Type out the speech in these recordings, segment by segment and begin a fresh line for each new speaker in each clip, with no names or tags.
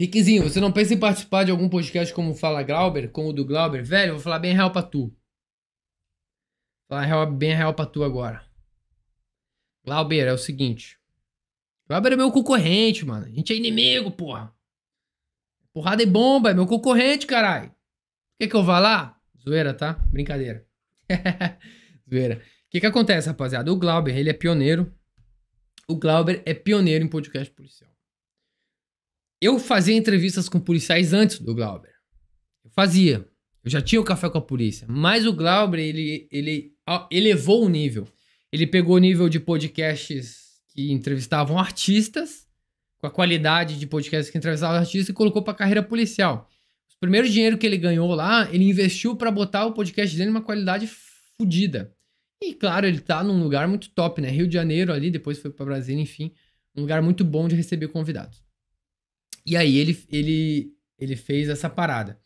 Riquezinho, você não pensa em participar de algum podcast como Fala Glauber, como o do Glauber? Velho, vou falar bem real pra tu. Falar bem real pra tu agora. Glauber, é o seguinte. Glauber é meu concorrente, mano. A gente é inimigo, porra. Porrada e é bomba, é meu concorrente, caralho. Quer que eu vá lá? Zoeira, tá? Brincadeira. Zoeira. O que que acontece, rapaziada? O Glauber, ele é pioneiro. O Glauber é pioneiro em podcast policial. Eu fazia entrevistas com policiais antes do Glauber. Eu fazia. Eu já tinha o café com a polícia. Mas o Glauber, ele, ele elevou o nível. Ele pegou o nível de podcasts que entrevistavam artistas, com a qualidade de podcasts que entrevistavam artistas, e colocou para a carreira policial. O primeiro dinheiro que ele ganhou lá, ele investiu para botar o podcast dele numa qualidade fodida. E claro, ele tá num lugar muito top, né? Rio de Janeiro ali, depois foi para Brasília, enfim, um lugar muito bom de receber convidados. E aí ele, ele, ele fez essa parada.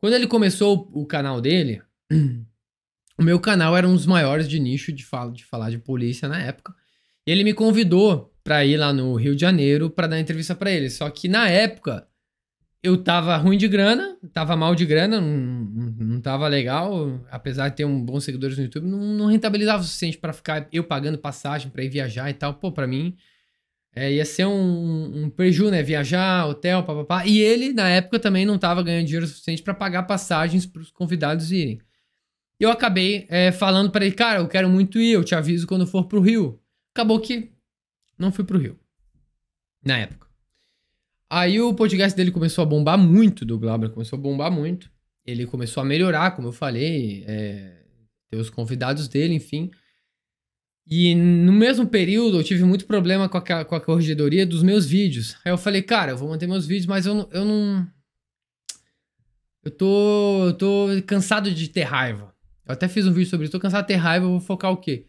Quando ele começou o canal dele, o meu canal era um dos maiores de nicho de, fala, de falar de polícia na época. E ele me convidou pra ir lá no Rio de Janeiro pra dar entrevista pra ele. Só que na época eu tava ruim de grana, tava mal de grana, não, não tava legal. Apesar de ter um bons seguidores no YouTube, não, não rentabilizava o suficiente para ficar eu pagando passagem pra ir viajar e tal. Pô, pra mim é, ia ser um, um preju, né? Viajar, hotel, papapá. E ele, na época, também não estava ganhando dinheiro suficiente para pagar passagens para os convidados irem. Eu acabei é, falando para ele, cara, eu quero muito ir, eu te aviso quando for pro Rio. Acabou que não fui pro Rio. Na época. Aí o podcast dele começou a bombar muito, do Glauber começou a bombar muito. Ele começou a melhorar, como eu falei, é, ter os convidados dele, enfim. E no mesmo período eu tive muito problema com a, com a corregedoria dos meus vídeos. Aí eu falei, cara, eu vou manter meus vídeos, mas eu, eu não. Eu tô, eu tô cansado de ter raiva. Eu até fiz um vídeo sobre isso, tô cansado de ter raiva, eu vou focar o quê?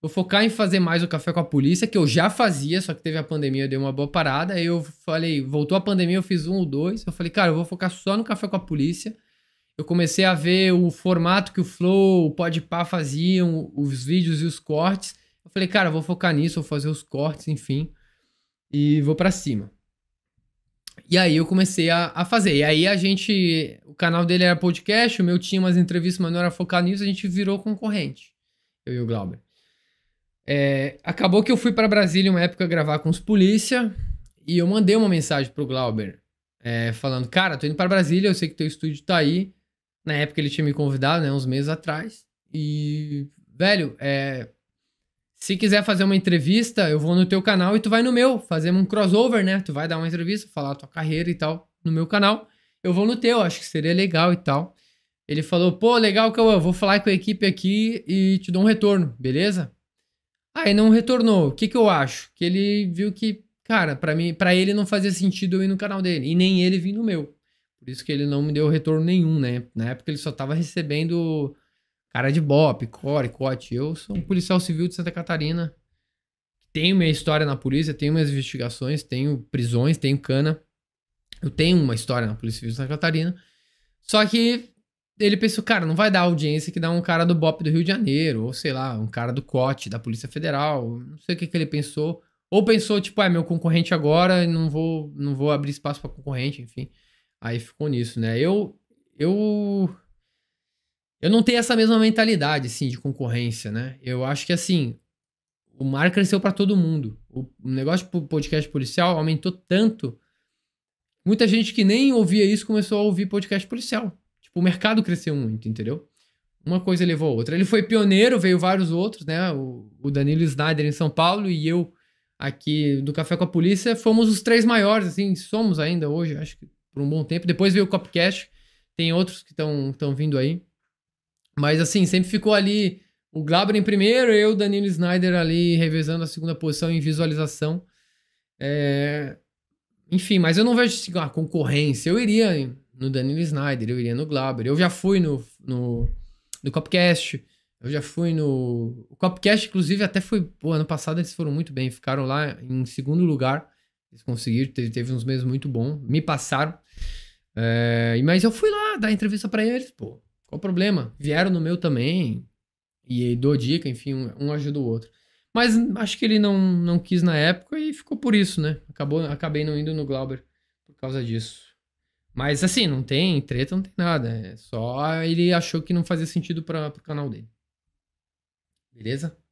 Vou focar em fazer mais o café com a polícia, que eu já fazia, só que teve a pandemia, eu dei uma boa parada. Aí eu falei, voltou a pandemia, eu fiz um ou dois. Eu falei, cara, eu vou focar só no café com a polícia eu comecei a ver o formato que o Flow, o Podpah faziam, os vídeos e os cortes. Eu falei, cara, vou focar nisso, vou fazer os cortes, enfim, e vou para cima. E aí eu comecei a, a, fazer. E aí a gente, o canal dele era podcast, o meu tinha umas entrevistas, mas não era focar nisso, a gente virou concorrente, eu e o Glauber. É, acabou que eu fui para Brasília uma época gravar com os polícia e eu mandei uma mensagem pro Glauber é, falando, cara, tô indo para Brasília, eu sei que teu estúdio tá aí, na época ele tinha me convidado, né? Uns meses atrás. E, velho, é... Se quiser fazer uma entrevista, eu vou no teu canal e tu vai no meu. Fazer um crossover, né? Tu vai dar uma entrevista, falar a tua carreira e tal no meu canal. Eu vou no teu, acho que seria legal e tal. Ele falou, pô, legal, Cauã, vou falar com a equipe aqui e te dou um retorno, beleza? Aí não retornou. O que que eu acho? Que ele viu que, cara, para mim, para ele não fazia sentido eu ir no canal dele e nem ele vir no meu. Por isso que ele não me deu retorno nenhum, né? Na época ele só tava recebendo cara de bop, core, cote. Eu sou um policial civil de Santa Catarina. Tenho minha história na polícia, tenho minhas investigações, tenho prisões, tenho cana. Eu tenho uma história na Polícia Civil de Santa Catarina. Só que ele pensou, cara, não vai dar audiência que dá um cara do BOP do Rio de Janeiro, ou sei lá, um cara do COT, da Polícia Federal, não sei o que, que ele pensou. Ou pensou, tipo, ah, é ah, meu concorrente agora, não vou, não vou abrir espaço para concorrente, enfim. Aí ficou nisso, né? Eu. Eu. Eu não tenho essa mesma mentalidade, assim, de concorrência, né? Eu acho que, assim, o mar cresceu para todo mundo. O negócio de podcast policial aumentou tanto. Muita gente que nem ouvia isso começou a ouvir podcast policial. Tipo, o mercado cresceu muito, entendeu? Uma coisa levou a outra. Ele foi pioneiro, veio vários outros, né? O, o Danilo Snyder em São Paulo e eu aqui do Café com a Polícia fomos os três maiores, assim, somos ainda hoje, acho que por um bom tempo. Depois veio o Copcast, tem outros que estão vindo aí. Mas assim, sempre ficou ali o Glauber em primeiro, eu, Danilo Snyder ali revezando a segunda posição em visualização. É... Enfim, mas eu não vejo assim, concorrência. Eu iria no Danilo Snyder, eu iria no Glauber. Eu já fui no, no, no Copcast, eu já fui no. O Copcast, inclusive, até foi. Pô, ano passado eles foram muito bem, ficaram lá em segundo lugar. Eles conseguiram, teve, teve uns meses muito bons. Me passaram. É, mas eu fui lá dar entrevista para eles, pô. Qual o problema? Vieram no meu também. E dou dica, enfim, um, um ajuda o outro. Mas acho que ele não, não quis na época e ficou por isso, né? Acabou, acabei não indo no Glauber por causa disso. Mas assim, não tem treta, não tem nada. É só ele achou que não fazia sentido para o canal dele. Beleza?